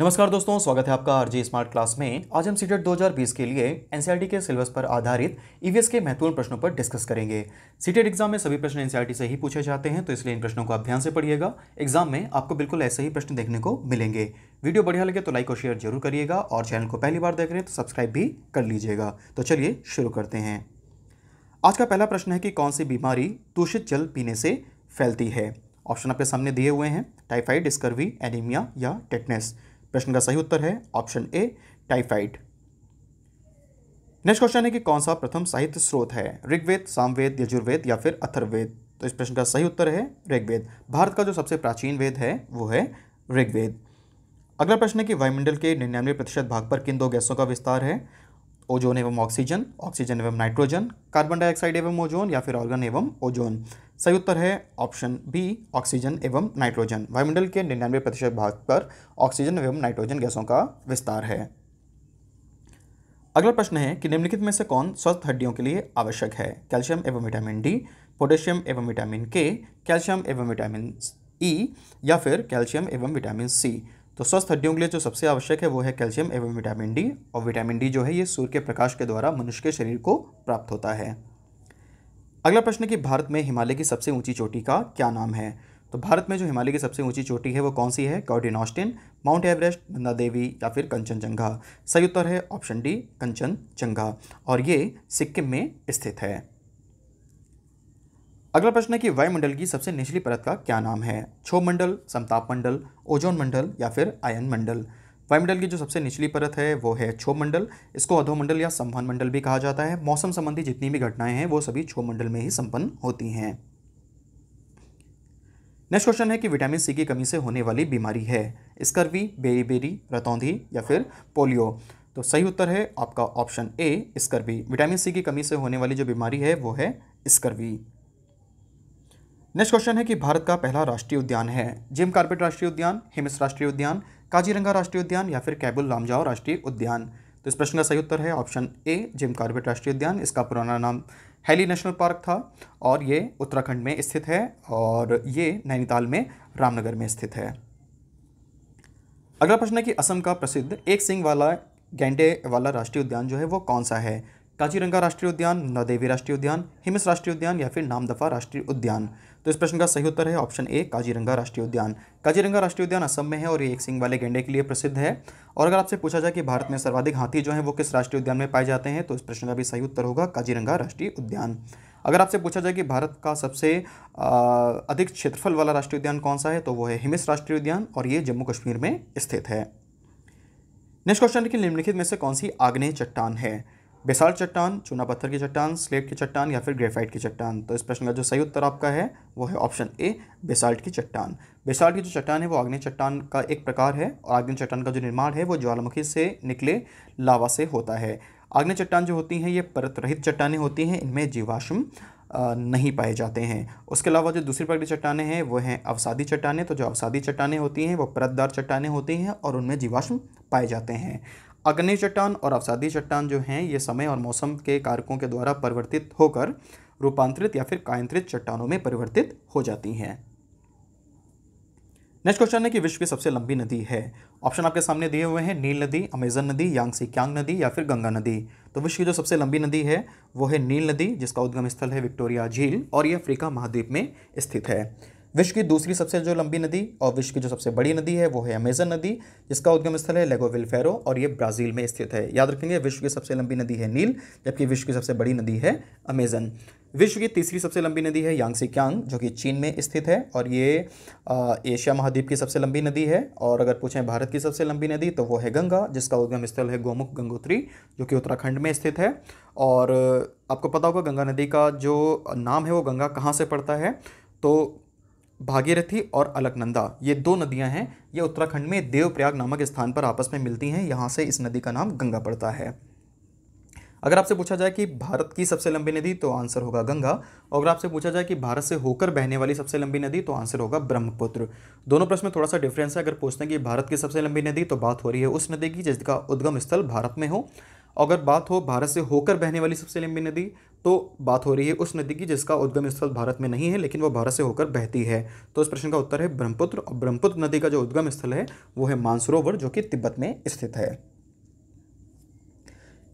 नमस्कार दोस्तों स्वागत है आपका आरजी स्मार्ट क्लास में आज हम सीटेट 2020 के लिए एनसीईआरटी e के सिलेबस पर आधारित ईवीएस e के महत्वपूर्ण प्रश्नों पर डिस्कस करेंगे सीटेट एग्जाम में सभी प्रश्न एनसीईआरटी e से ही पूछे जाते हैं तो इसलिए इन प्रश्नों को आप ध्यान से पढ़िएगा एग्जाम में आपको बिल्कुल ऐसे ही प्रश्न देखने को मिलेंगे वीडियो बढ़िया लगे तो लाइक और शेयर जरूर करिएगा और चैनल को पहली बार देख रहे हैं तो सब्सक्राइब भी कर लीजिएगा तो चलिए शुरू करते हैं आज का पहला प्रश्न है कि कौन सी बीमारी दूषित जल पीने से फैलती है ऑप्शन आपके सामने दिए हुए हैं टाइफाइड स्कर्वी एनीमिया या टेटनेस प्रश्न का सही उत्तर है option A typhoid next question है कि कौन सा प्रथम साहित्य स्रोत है ऋग्वेद सामवेद यजुर्वेद या फिर अथर्वेद तो इस प्रश्न का सही उत्तर है ऋग्वेद भारत का जो सबसे प्राचीन वेद है वो है ऋग्वेद अगला प्रश्न है कि वायुमंडल के निन्यानवे प्रतिशत भाग पर किन दो गैसों का विस्तार है ओजोन एवं ऑक्सीजन ऑक्सीजन एवं नाइट्रोजन कार्बन डाइऑक्साइड एवं ओजोन या फिर ऑर्गन एवं ओजोन सही उत्तर है ऑप्शन बी ऑक्सीजन एवं नाइट्रोजन वायुमंडल के निन्यानवे प्रतिशत भाग पर ऑक्सीजन एवं नाइट्रोजन गैसों का विस्तार है अगला प्रश्न है कि निम्नलिखित में से कौन स्वस्थ हड्डियों के लिए आवश्यक है कैल्शियम एवं विटामिन डी पोटेशियम एवं विटामिन के कैल्शियम एवं विटामिन ई या फिर कैल्शियम एवं विटामिन सी तो स्वस्थ हड्डियों के लिए जो सबसे आवश्यक है वो है कैल्शियम एवं विटामिन डी और विटामिन डी जो है ये सूर्य के प्रकाश के द्वारा मनुष्य के शरीर को प्राप्त होता है अगला प्रश्न कि भारत में हिमालय की सबसे ऊंची चोटी का क्या नाम है तो भारत में जो हिमालय की सबसे ऊंची चोटी है वो कौन सी है Godwin Austen Mount Everest Nanda Devi या फिर कंचनजंघा सही उत्तर है ऑप्शन डी कंचनजंघा और ये सिक्किम में स्थित है अगला प्रश्न है कि वायुमंडल की सबसे निचली परत का क्या नाम है क्षोभ मंडल समताप मंडल ओजोन मंडल या फिर आयन मंडल वायुमंडल की जो सबसे निचली परत है वो है क्षोभ मंडल इसको अधोमंडल या संवहन मंडल भी कहा जाता है मौसम संबंधी जितनी भी घटनाएं हैं वो सभी क्षोभ मंडल में ही संपन्न होती हैं नेक्स्ट क्वेश्चन है कि विटामिन सी की कमी से होने वाली बीमारी है स्कर्वी बेरी बेरी रतौंधी या फिर पोलियो तो सही उत्तर है आपका option A scurvy vitamin C की कमी से होने वाली जो बीमारी है वो है स्कर्वी नेक्स्ट क्वेश्चन है कि भारत का पहला राष्ट्रीय उद्यान है जिम कार्पेट राष्ट्रीय उद्यान हिमस राष्ट्रीय उद्यान काजीरंगा राष्ट्रीय उद्यान या फिर कैबुल रामजाओ राष्ट्रीय उद्यान तो इस प्रश्न का सही उत्तर है ऑप्शन ए जिम कार्बेट राष्ट्रीय उद्यान इसका पुराना नाम हैली नेशनल पार्क था और ये उत्तराखंड में स्थित है और ये नैनीताल में रामनगर में स्थित है अगला प्रश्न है कि असम का प्रसिद्ध एक सिंह वाला गेंडे वाला राष्ट्रीय उद्यान जो है वो कौन सा है काजीरंगा राष्ट्रीय उद्यान नदेवी राष्ट्रीय उद्यान हिमस राष्ट्रीय उद्यान या फिर नामदफा राष्ट्रीय उद्यान तो इस प्रश्न का सही उत्तर है ऑप्शन ए काजीरंगा राष्ट्रीय उद्यान काजीरंगा राष्ट्रीय उद्यान असम में है और ये एक सिंह वाले गेंडे के लिए प्रसिद्ध है और अगर आपसे पूछा जाए कि भारत में सर्वाधिक हाथी जो है वो किस राष्ट्रीय उद्यान में पाए जाते हैं तो इस प्रश्न का भी सही उत्तर होगा काजीरंगा राष्ट्रीय उद्यान अगर आपसे पूछा जाए कि भारत का सबसे अधिक क्षेत्रफल वाला राष्ट्रीय उद्यान कौन सा है तो वो है हिमिस राष्ट्रीय उद्यान और ये जम्मू कश्मीर में स्थित है नेक्स्ट क्वेश्चन कि निम्नलिखित में से कौन सी आग्नेय चट्टान है बेसाल्ट चट्टान चूना पत्थर की चट्टान स्लेट की चट्टान या फिर ग्रेफाइट की चट्टान तो इस प्रश्न का जो सही उत्तर आपका है वो है ऑप्शन ए बेसाल्ट की चट्टान बेसाल्ट की जो चट्टान है वो आग्नेय चट्टान का एक प्रकार है और आग्नेय चट्टान का जो निर्माण है वो ज्वालामुखी से निकले लावा से होता है आग्नेय चट्टान जो होती हैं ये परत रहित चट्टानें होती हैं इनमें जीवाश्म नहीं पाए जाते हैं उसके अलावा जो दूसरी प्रकार की चट्टानें हैं वो हैं अवसादी चट्टानें तो जो अवसादी चट्टानें होती हैं वो परतदार चट्टानें होती हैं और उनमें जीवाश्म पाए जाते हैं अग्नि चट्टान और अवसादी चट्टान जो हैं ये समय और मौसम के कारकों के द्वारा परिवर्तित होकर रूपांतरित या फिर कायंत्रित चट्टानों में परिवर्तित हो जाती हैं नेक्स्ट क्वेश्चन है कि विश्व की सबसे लंबी नदी है ऑप्शन आपके सामने दिए हुए हैं नील नदी अमेजन नदी यांगसी क्यांग नदी या फिर गंगा नदी तो विश्व की जो सबसे लंबी नदी है वो है नील नदी जिसका उद्गम स्थल है विक्टोरिया झील और ये अफ्रीका महाद्वीप में स्थित है विश्व की दूसरी सबसे जो लंबी नदी और विश्व की जो सबसे बड़ी नदी है वो है अमेजन नदी जिसका उद्गम स्थल है लेगोविल फेरो और ये ब्राज़ील में स्थित है याद रखेंगे विश्व की सबसे लंबी नदी है नील जबकि विश्व की सबसे बड़ी नदी है अमेजन विश्व की तीसरी सबसे लंबी नदी है यांगसी क्यांग जो कि चीन में स्थित है और ये एशिया महाद्वीप की सबसे लंबी नदी है और अगर पूछें भारत की सबसे लंबी नदी तो वो है गंगा जिसका उद्गम स्थल है गोमुख गंगोत्री जो कि उत्तराखंड में स्थित है और आपको पता होगा गंगा नदी का जो नाम है वो गंगा कहाँ से पड़ता है तो भागीरथी और अलकनंदा ये दो नदियां हैं ये उत्तराखंड में देवप्रयाग नामक स्थान पर आपस में मिलती हैं यहाँ से इस नदी का नाम गंगा पड़ता है अगर आपसे पूछा जाए कि भारत की सबसे लंबी नदी तो आंसर होगा गंगा और अगर आपसे पूछा जाए कि भारत से होकर बहने वाली सबसे लंबी नदी तो आंसर होगा ब्रह्मपुत्र दोनों प्रश्न में थोड़ा सा डिफरेंस है अगर पूछते हैं कि भारत की सबसे लंबी नदी तो बात हो रही है उस नदी की जिसका उद्गम स्थल भारत में हो अगर बात हो भारत से होकर बहने वाली सबसे लंबी नदी तो बात हो रही है उस नदी की जिसका उद्गम स्थल भारत में नहीं है लेकिन वो भारत से होकर बहती है तो इस प्रश्न का उत्तर है ब्रह्मपुत्र और ब्रह्मपुत्र नदी का जो उद्गम स्थल है वो है मानसरोवर जो कि तिब्बत में स्थित है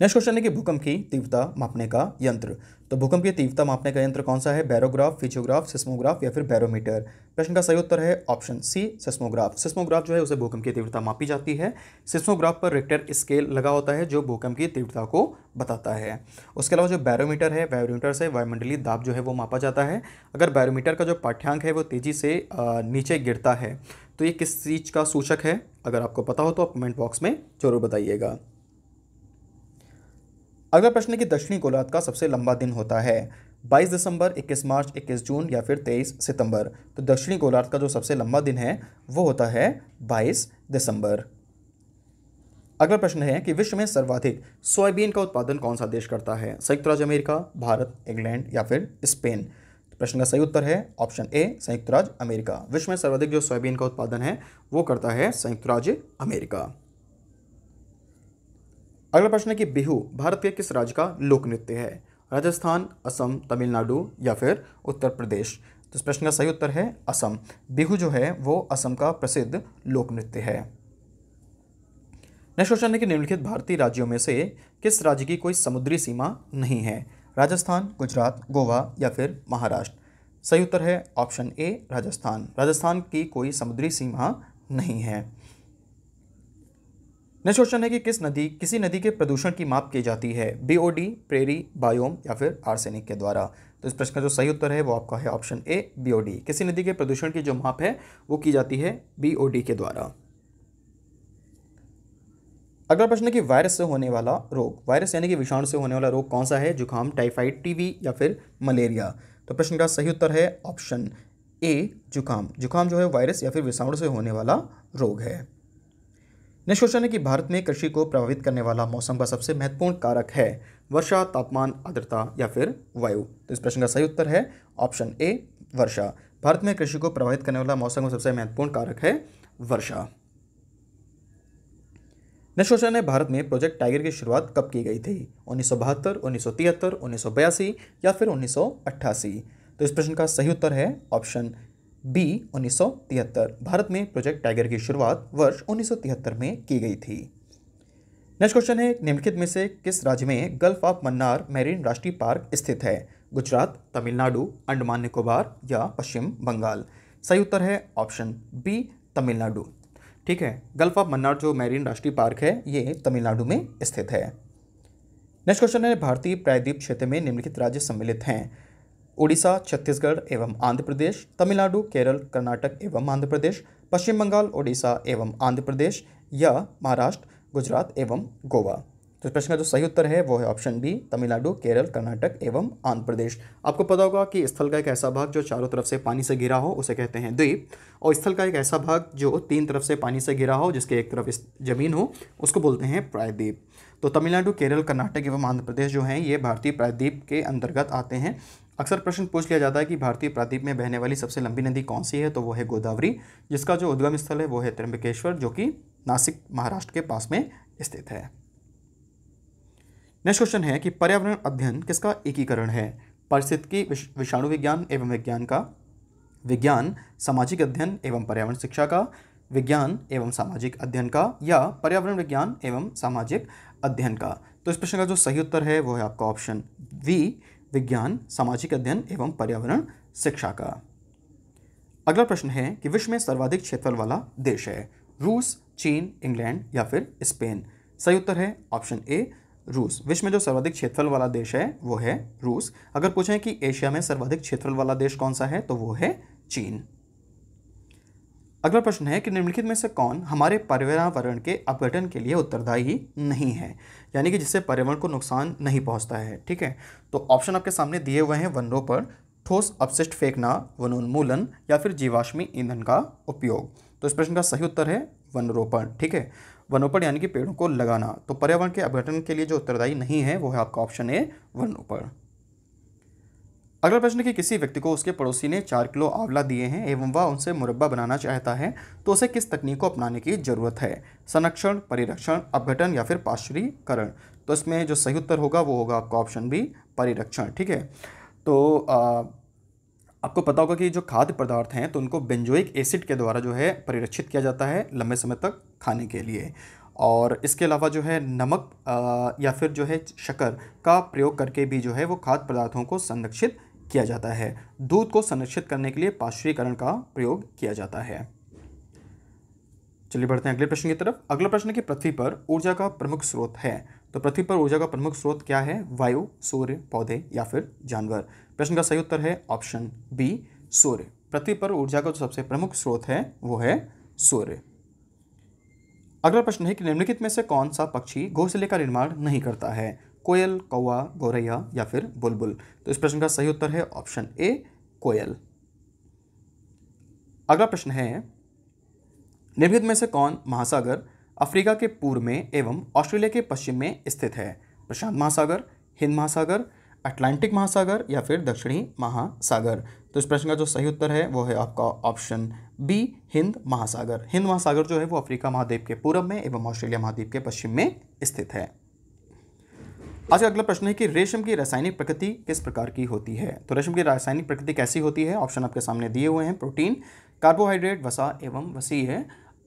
नेक्स्ट क्वेश्चन है कि भूकंप की तीव्रता मापने का यंत्र तो भूकंप की तीव्रता मापने का यंत्र कौन सा है बैरोग्राफ फिजियोग्राफ सिस्मोग्राफ या फिर बैरोमीटर प्रश्न का सही उत्तर है ऑप्शन सी सिस्मोग्राफ सिस्मोग्राफ जो है उसे भूकंप की तीव्रता मापी जाती है सिस्मोग्राफ पर रिक्टर स्केल लगा होता है जो भूकंप की तीव्रता को बताता है उसके अलावा जो बैरोमीटर है बैरोमीटर से वायुमंडलीय दाब जो है वो मापा जाता है अगर बैरोमीटर का जो पाठ्यांक है वो तेज़ी से नीचे गिरता है तो ये किस चीज़ का सूचक है अगर आपको पता हो तो आप कमेंट बॉक्स में जरूर बताइएगा अगला प्रश्न है कि दक्षिणी गोलार्ध का सबसे लंबा दिन होता है 22 दिसंबर 21 मार्च 21 जून या फिर 23 सितंबर तो दक्षिणी गोलार्ध का जो सबसे लंबा दिन है वो होता है 22 दिसंबर अगला प्रश्न है कि विश्व में सर्वाधिक सोयाबीन का उत्पादन कौन सा देश करता है संयुक्त राज्य अमेरिका भारत इंग्लैंड या फिर स्पेन तो प्रश्न का सही उत्तर है ऑप्शन ए संयुक्त राज्य अमेरिका विश्व में सर्वाधिक जो सोयाबीन का उत्पादन है वो करता है संयुक्त राज्य अमेरिका अगला प्रश्न है कि बिहू भारत के किस राज्य का लोक नृत्य है राजस्थान असम तमिलनाडु या फिर उत्तर प्रदेश तो इस प्रश्न का सही उत्तर है असम बिहू जो है वो असम का प्रसिद्ध लोक नृत्य है नेक्स्ट क्वेश्चन है कि निम्नलिखित भारतीय राज्यों में से किस राज्य की कोई समुद्री सीमा नहीं है राजस्थान गुजरात गोवा या फिर महाराष्ट्र सही उत्तर है ऑप्शन ए राजस्थान राजस्थान की कोई समुद्री सीमा नहीं है नेक्स्ट क्वेश्चन है कि किस नदी किसी नदी के प्रदूषण की माप की जाती है बीओडी प्रेरी बायोम या फिर आर्सेनिक के द्वारा तो इस प्रश्न का जो सही उत्तर है वो आपका है ऑप्शन ए बीओडी किसी नदी के प्रदूषण की जो माप है वो की जाती है बीओडी के द्वारा अगला प्रश्न है कि वायरस से होने वाला रोग वायरस यानी कि विषाणु से होने वाला रोग कौन सा है जुकाम टाइफाइड टीवी या फिर मलेरिया तो प्रश्न का सही उत्तर है ऑप्शन ए जुकाम जुकाम जो है वायरस या फिर विषाणु से होने वाला रोग है ने सोचा है कि भारत में कृषि को प्रभावित करने वाला मौसम का सबसे महत्वपूर्ण कारक है वर्षा तापमान आर्द्रता या फिर वायु तो इस प्रश्न का सही उत्तर है ऑप्शन ए वर्षा भारत में कृषि को प्रभावित करने वाला मौसम का सबसे महत्वपूर्ण कारक है वर्षा नेक्स्ट क्वेश्चन है भारत में प्रोजेक्ट टाइगर की शुरुआत कब की गई थी उन्नीस सौ बहत्तर उन्नीस सौ तिहत्तर उन्नीस सौ बयासी या फिर उन्नीस सौ अट्ठासी तो इस प्रश्न का सही उत्तर है ऑप्शन बी 1973 भारत में प्रोजेक्ट टाइगर की शुरुआत वर्ष 1973 में की गई थी नेक्स्ट क्वेश्चन है निम्नलिखित में से किस राज्य में गल्फ ऑफ मन्नार मैरीन राष्ट्रीय पार्क स्थित है गुजरात तमिलनाडु अंडमान निकोबार या पश्चिम बंगाल सही उत्तर है ऑप्शन बी तमिलनाडु ठीक है गल्फ ऑफ मन्नार जो मैरीन राष्ट्रीय पार्क है ये तमिलनाडु में स्थित है नेक्स्ट क्वेश्चन है भारतीय प्रायद्वीप क्षेत्र में निम्नलिखित राज्य सम्मिलित हैं उड़ीसा छत्तीसगढ़ एवं आंध्र प्रदेश तमिलनाडु केरल कर्नाटक एवं आंध्र प्रदेश पश्चिम बंगाल उड़ीसा एवं आंध्र प्रदेश या महाराष्ट्र गुजरात एवं गोवा तो इस प्रश्न का जो सही उत्तर है वो है ऑप्शन बी तमिलनाडु केरल कर्नाटक एवं आंध्र प्रदेश आपको पता होगा कि स्थल का एक ऐसा भाग जो चारों तरफ से पानी से घिरा हो उसे कहते हैं द्वीप और स्थल का एक ऐसा भाग जो तीन तरफ से पानी से घिरा हो जिसके एक तरफ जमीन हो उसको बोलते हैं प्रायद्वीप तो तमिलनाडु केरल कर्नाटक एवं आंध्र प्रदेश जो हैं ये भारतीय प्रायद्वीप के अंतर्गत आते हैं अक्सर प्रश्न पूछ लिया जाता है कि भारतीय प्रादीप में बहने वाली सबसे लंबी नदी कौन सी है तो वो है गोदावरी जिसका जो उद्गम स्थल है वो है त्रंबकेश्वर जो कि नासिक महाराष्ट्र के पास में स्थित है नेक्स्ट क्वेश्चन है कि पर्यावरण अध्ययन किसका एकीकरण है परिस्थिति विषाणु विज्ञान एवं विज्ञान का विज्ञान सामाजिक अध्ययन एवं पर्यावरण शिक्षा का विज्ञान एवं सामाजिक अध्ययन का या पर्यावरण विज्ञान एवं सामाजिक अध्ययन का तो इस प्रश्न का जो सही उत्तर है वो है आपका ऑप्शन वी विज्ञान सामाजिक अध्ययन एवं पर्यावरण शिक्षा का अगला प्रश्न है कि विश्व में सर्वाधिक क्षेत्रफल वाला देश है रूस चीन इंग्लैंड या फिर स्पेन सही उत्तर है ऑप्शन ए रूस विश्व में जो सर्वाधिक क्षेत्रफल वाला देश है वो है रूस अगर पूछें कि एशिया में सर्वाधिक क्षेत्रफल वाला देश कौन सा है तो वो है चीन अगला प्रश्न है कि निम्नलिखित में से कौन हमारे पर्यावरण के अपघटन के लिए उत्तरदायी नहीं है यानी कि जिससे पर्यावरण को नुकसान नहीं पहुंचता है ठीक है तो ऑप्शन आपके सामने दिए हुए हैं पर ठोस अपशिष्ट फेंकना वनोन्मूलन या फिर जीवाश्मी ईंधन का उपयोग तो इस प्रश्न का सही उत्तर है वनरोपण ठीक है वनोपण यानी कि पेड़ों को लगाना तो पर्यावरण के अपघटन के लिए जो उत्तरदायी नहीं है वो है आपका ऑप्शन ए वनरोपण अगला प्रश्न कि किसी व्यक्ति को उसके पड़ोसी ने चार किलो आंवला दिए हैं एवं वह उनसे मुरब्बा बनाना चाहता है तो उसे किस तकनीक को अपनाने की जरूरत है संरक्षण परिरक्षण अपघटन या फिर पाश्चरीकरण तो इसमें जो सही उत्तर होगा वो होगा आपका ऑप्शन बी परिरक्षण ठीक है तो आ, आपको पता होगा कि जो खाद्य पदार्थ हैं तो उनको बेंजोइक एसिड के द्वारा जो है परिरक्षित किया जाता है लंबे समय तक खाने के लिए और इसके अलावा जो है नमक आ, या फिर जो है शक्कर का प्रयोग करके भी जो है वो खाद्य पदार्थों को संरक्षित किया जाता है दूध को संरक्षित करने के लिए पाश्चरीकरण का प्रयोग किया जाता है चलिए बढ़ते हैं अगले प्रश्न की तरफ अगला प्रश्न कि पृथ्वी पर ऊर्जा का प्रमुख स्रोत है तो पृथ्वी पर ऊर्जा का प्रमुख स्रोत क्या है वायु सूर्य पौधे या फिर जानवर प्रश्न का सही उत्तर है ऑप्शन बी सूर्य पृथ्वी पर ऊर्जा का जो सबसे प्रमुख स्रोत है वो है सूर्य अगला प्रश्न है कि निम्नलिखित में से कौन सा पक्षी घोंसले का निर्माण नहीं करता है कोयल कौआ गौरैया या फिर बुलबुल तो इस प्रश्न का सही उत्तर है ऑप्शन ए कोयल अगला प्रश्न है निम्नलिखित में से कौन महासागर अफ्रीका के पूर्व में एवं ऑस्ट्रेलिया के पश्चिम में स्थित है प्रशांत महासागर हिंद महासागर अटलांटिक महासागर या फिर दक्षिणी महासागर तो इस प्रश्न का जो सही उत्तर है वो है आपका ऑप्शन बी हिंद महासागर हिंद महासागर जो है वो अफ्रीका महाद्वीप के पूर्व में एवं ऑस्ट्रेलिया महाद्वीप के पश्चिम में स्थित है आज का अगला प्रश्न है कि रेशम की रासायनिक प्रकृति किस प्रकार की होती है तो रेशम की रासायनिक प्रकृति कैसी होती है ऑप्शन आपके सामने दिए हुए हैं प्रोटीन कार्बोहाइड्रेट वसा एवं वसीय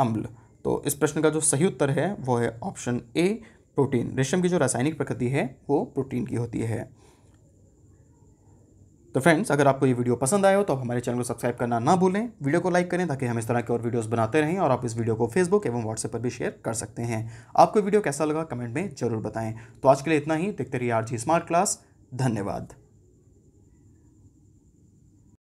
अम्ल तो इस प्रश्न का जो सही उत्तर है वो है ऑप्शन ए प्रोटीन रेशम की जो रासायनिक प्रकृति है वो प्रोटीन की होती है तो फ्रेंड्स अगर आपको ये वीडियो पसंद आए हो तो हमारे चैनल को सब्सक्राइब करना ना भूलें वीडियो को लाइक करें ताकि हम इस तरह के और वीडियोस बनाते रहें और आप इस वीडियो को फेसबुक एवं व्हाट्सएप पर भी शेयर कर सकते हैं आपको वीडियो कैसा लगा कमेंट में जरूर बताएं तो आज के लिए इतना ही देखते रहिए आर स्मार्ट क्लास धन्यवाद